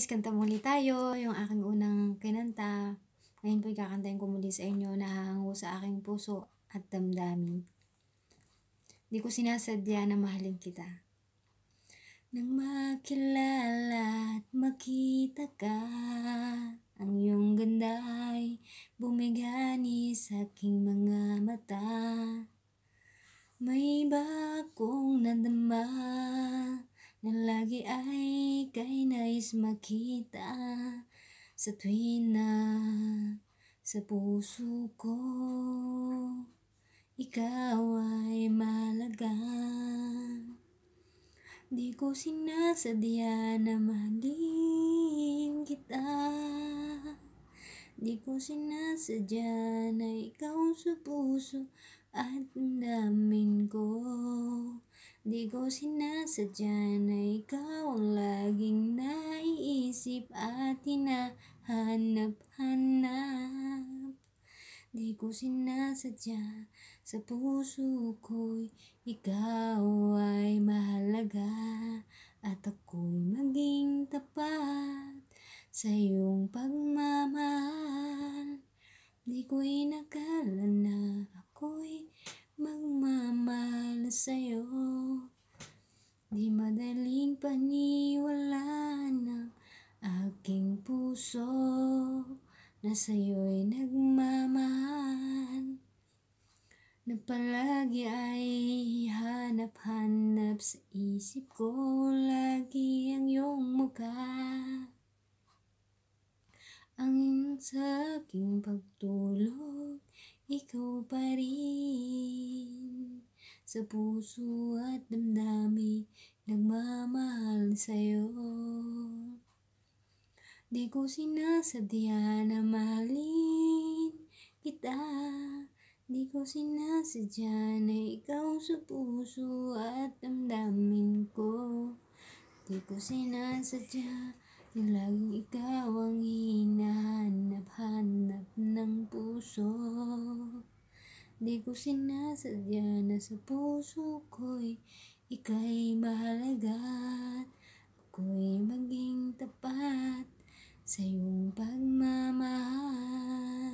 guys, kanta muli tayo. Yung aking unang kinanta. Ngayon po kakantayin ko muli sa inyo na hango sa aking puso at damdamin. Di ko sinasadya na mahalin kita. Nang makilala at makita ka, ang iyong ganda ay bumigani sa aking mga mata. May bakong nadama na lagi ay kay nais makita sa tuwin na sa puso ko ikaw ay malaga di ko sinasadya na mahalin kita di ko sinasadya na ikaw sa puso at namin ko Di ko sinasadya na ikaw ang laging naiisip at hinahanap-hanap. Di ko sinasadya sa puso ko'y ikaw ay mahalaga at ako'y maging tapat sa iyong pagmamahal. Di ko inakala na ako'y magmamahal sa'yo. Di madaling paniwalaan ng aking puso na sa'yo'y nagmamahal na palagi ay hanap-hanap sa isip ko lagi ang iyong mukha ang sa aking pagtulog ikaw pa rin sa puso at damdami nagmamahal sa'yo. Di ko sinasadya na mahalin kita. Di ko sinasadya na ikaw sa puso at damdamin ko. Di ko sinasadya na laging ikaw ang hinahanap-hanap ng puso. Di ko sinasadya na sa puso ko'y ika'y mahalaga Ako'y maging tapat sa iyong pagmamahal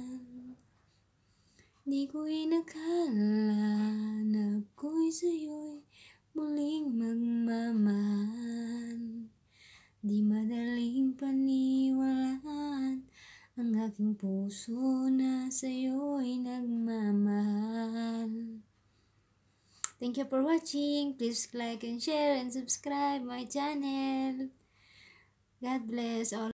Di ko inakala na ako'y sa'yo'y muling magmamahal Di madaling paniwalaan ang aking puso na sa'yo Thank you for watching. Please like and share and subscribe my channel. God bless all.